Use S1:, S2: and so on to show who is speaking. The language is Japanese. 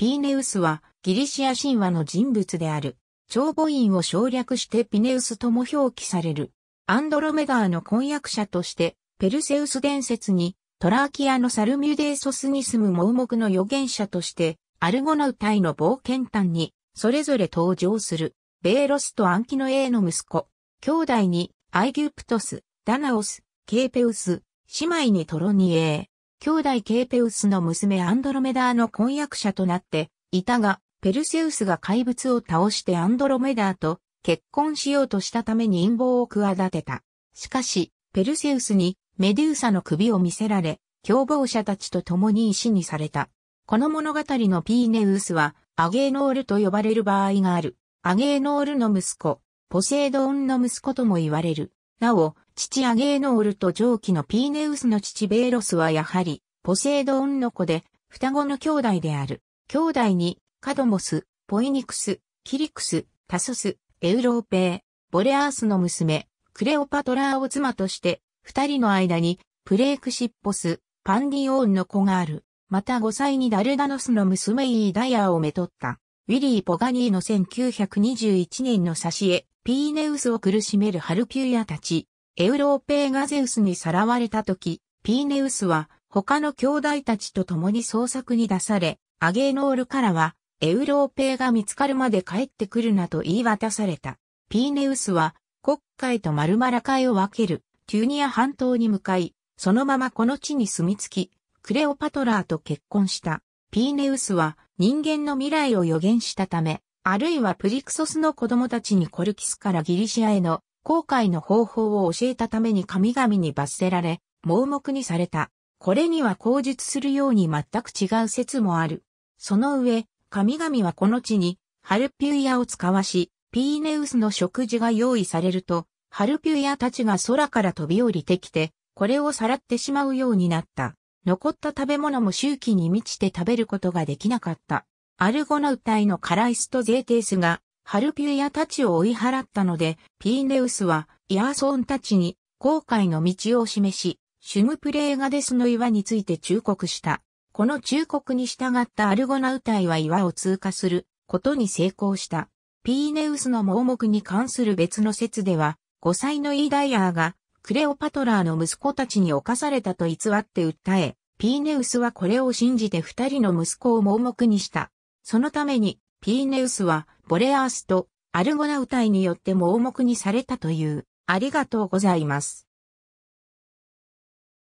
S1: ピーネウスはギリシア神話の人物である。長母院を省略してピネウスとも表記される。アンドロメダーの婚約者として、ペルセウス伝説に、トラーキアのサルミュデーソスに住む盲目の預言者として、アルゴナウタイの冒険譚に、それぞれ登場する、ベーロスとアンキノエーの息子、兄弟に、アイギュプトス、ダナオス、ケーペウス、姉妹にトロニエー、兄弟ケーペウスの娘アンドロメダーの婚約者となっていたが、ペルセウスが怪物を倒してアンドロメダーと結婚しようとしたために陰謀を企てた。しかし、ペルセウスにメデューサの首を見せられ、共謀者たちと共に石にされた。この物語のピーネウスは、アゲーノールと呼ばれる場合がある。アゲーノールの息子、ポセイドンの息子とも言われる。なお、父アゲーノールと上記のピーネウスの父ベーロスはやはり、ポセイドオンの子で、双子の兄弟である。兄弟に、カドモス、ポイニクス、キリクス、タソス、エウローペー、ボレアースの娘、クレオパトラーを妻として、二人の間に、プレークシッポス、パンディオーンの子がある。また5歳にダルダノスの娘イーダイヤーをめとった。ウィリー・ポガニーの1921年のし絵、ピーネウスを苦しめるハルピューヤたち、エウローペーガゼウスにさらわれた時、ピーネウスは他の兄弟たちと共に捜索に出され、アゲーノールからは、エウローペーが見つかるまで帰ってくるなと言い渡された。ピーネウスは、国海とマルマラ海を分ける、テュニア半島に向かい、そのままこの地に住み着き、クレオパトラーと結婚した。ピーネウスは人間の未来を予言したため、あるいはプリクソスの子供たちにコルキスからギリシアへの航海の方法を教えたために神々に罰せられ、盲目にされた。これには口述するように全く違う説もある。その上、神々はこの地に、ハルピュイアを使わし、ピーネウスの食事が用意されると、ハルピュイアたちが空から飛び降りてきて、これをさらってしまうようになった。残った食べ物も周期に満ちて食べることができなかった。アルゴナウ隊のカライストゼーテースが、ハルピューアたちを追い払ったので、ピーネウスは、イアーソーンたちに、後悔の道を示し、シュムプレーガデスの岩について忠告した。この忠告に従ったアルゴナウ隊は岩を通過することに成功した。ピーネウスの盲目に関する別の説では、5歳のイーダイヤーがクレオパトラーの息子たちに侵されたと偽って訴え、ピーネウスはこれを信じて二人の息子を盲目にした。そのために、ピーネウスは、ボレアースとアルゴナウタイによって盲目にされたという、ありがとうございます。